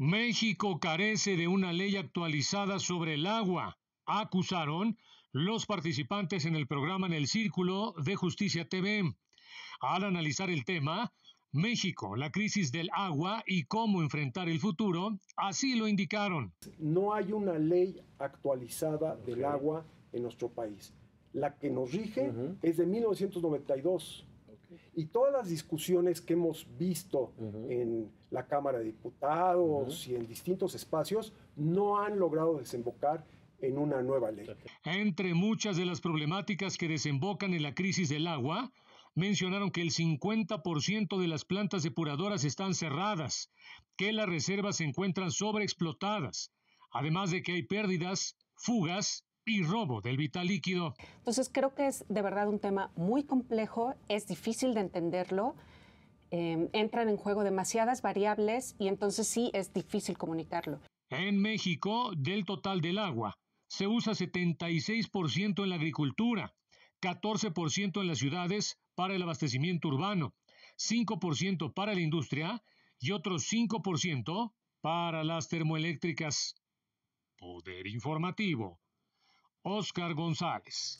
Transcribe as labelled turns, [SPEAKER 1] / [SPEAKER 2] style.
[SPEAKER 1] México carece de una ley actualizada sobre el agua, acusaron los participantes en el programa en el Círculo de Justicia TV. Al analizar el tema, México, la crisis del agua y cómo enfrentar el futuro, así lo indicaron.
[SPEAKER 2] No hay una ley actualizada del agua en nuestro país. La que nos rige es de 1992. Y todas las discusiones que hemos visto en la Cámara de Diputados y en distintos espacios no han logrado desembocar en una nueva ley.
[SPEAKER 1] Entre muchas de las problemáticas que desembocan en la crisis del agua, mencionaron que el 50% de las plantas depuradoras están cerradas, que las reservas se encuentran sobreexplotadas, además de que hay pérdidas, fugas y robo del vital líquido.
[SPEAKER 3] Entonces creo que es de verdad un tema muy complejo, es difícil de entenderlo. Em, entran en juego demasiadas variables y entonces sí es difícil comunicarlo.
[SPEAKER 1] En México, del total del agua, se usa 76% en la agricultura, 14% en las ciudades para el abastecimiento urbano, 5% para la industria y otros 5% para las termoeléctricas. Poder informativo. Óscar González.